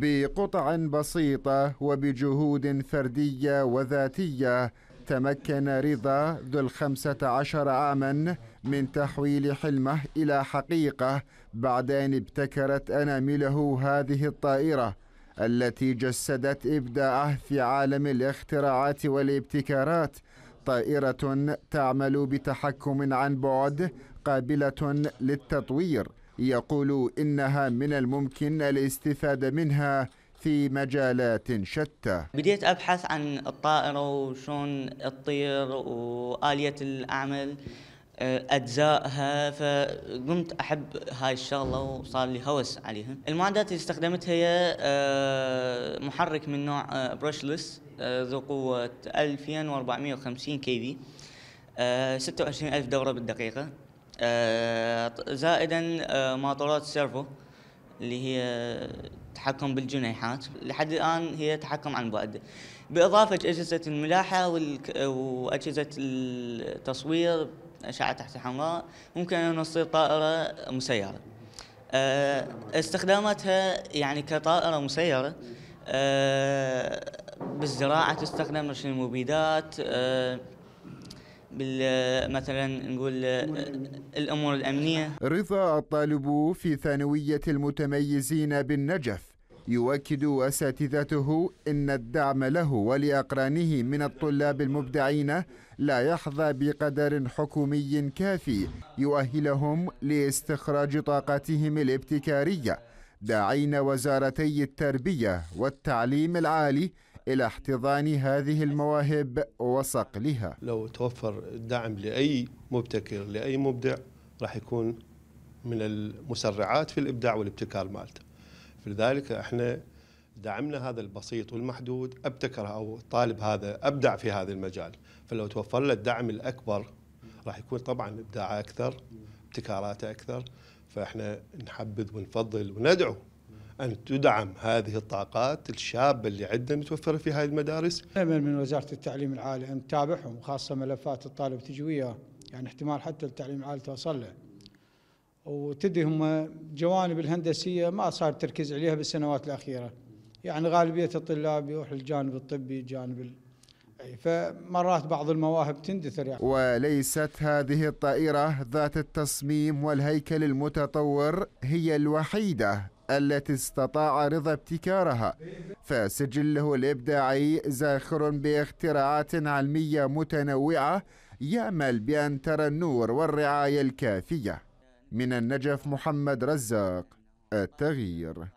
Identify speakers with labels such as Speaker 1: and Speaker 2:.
Speaker 1: بقطع بسيطة وبجهود فردية وذاتية تمكن رضا ذو الخمسة عشر عاما من تحويل حلمه إلى حقيقة بعد أن ابتكرت أنامله هذه الطائرة التي جسدت إبداعه في عالم الاختراعات والابتكارات طائرة تعمل بتحكم عن بعد قابلة للتطوير يقول إنها من الممكن الاستفادة منها في مجالات شتى
Speaker 2: بديت أبحث عن الطائرة وشون تطير وآلية العمل آه، اجزائها فقمت احب هاي الشغله وصار لي هوس عليها المعدات اللي استخدمتها هي آه، محرك من نوع بروشلس آه، ذو قوه 2450 كي في 26000 دوره بالدقيقه آه، زائدا آه، ماطورات السيرفو اللي هي تحكم بالجنيحات لحد الآن هي تحكم عن بعد بإضافة أجهزة الملاحة وأجهزة التصوير أشعة تحت حمراء ممكن أن تصير طائرة مسيرة آه، استخداماتها يعني كطائرة مسيرة بالزراعة تستخدم رش المبيدات مثلا نقول الامور الامنيه
Speaker 1: رضا الطالب في ثانويه المتميزين بالنجف يؤكد اساتذته ان الدعم له ولاقرانه من الطلاب المبدعين لا يحظى بقدر حكومي كافي يؤهلهم لاستخراج طاقتهم الابتكاريه داعين وزارتي التربيه والتعليم العالي إلى احتضان هذه المواهب وصقلها لو توفر
Speaker 3: دعم لأي مبتكر لأي مبدع راح يكون من المسرعات في الإبداع والابتكار مالته فلذلك احنا دعمنا هذا البسيط والمحدود ابتكر او الطالب هذا ابدع في هذا المجال فلو توفر له الدعم الاكبر راح يكون طبعا ابداعه اكثر ابتكاراته اكثر فاحنا نحبذ ونفضل وندعو أن تدعم هذه الطاقات الشابة اللي عندنا متوفرة في هذه المدارس دائما من وزارة التعليم العالي أن تتابعهم خاصة ملفات الطالب تجوية
Speaker 4: يعني احتمال حتى التعليم العالي توصل له هم جوانب الهندسية ما صار تركيز عليها بالسنوات الأخيرة يعني غالبية الطلاب يروح للجانب الطبي جانب
Speaker 1: فمرات
Speaker 4: بعض المواهب تندثر يعني.
Speaker 1: وليست هذه الطائرة ذات التصميم والهيكل المتطور هي الوحيدة التي استطاع رضا ابتكارها فسجله الإبداعي زاخر باختراعات علمية متنوعة يأمل بأن ترى النور والرعاية الكافية من النجف محمد رزاق التغيير